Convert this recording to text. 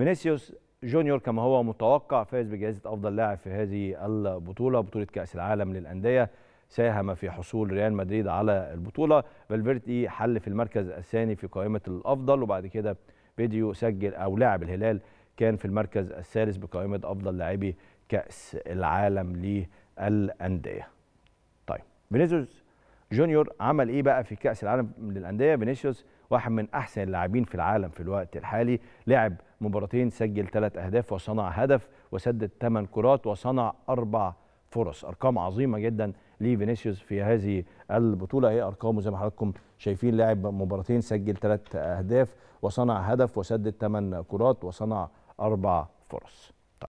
فينيسيوس جونيور كما هو متوقع فاز بجائزة أفضل لاعب في هذه البطولة بطولة كأس العالم للأندية ساهم في حصول ريال مدريد على البطولة فالفيرتي حل في المركز الثاني في قائمة الأفضل وبعد كده فيديو سجل أو لاعب الهلال كان في المركز الثالث بقائمة أفضل لاعبي كأس العالم للأندية طيب فينيسيوس جونيور عمل ايه بقى في كاس العالم للانديه فينيسيوس واحد من احسن اللاعبين في العالم في الوقت الحالي لعب مباراتين سجل ثلاث اهداف وصنع هدف وسدد ثمان كرات وصنع اربع فرص ارقام عظيمه جدا لفينيسيوس في هذه البطوله هي إيه ارقامه زي ما حضراتكم شايفين لعب مباراتين سجل ثلاث اهداف وصنع هدف وسدد ثمان كرات وصنع اربع فرص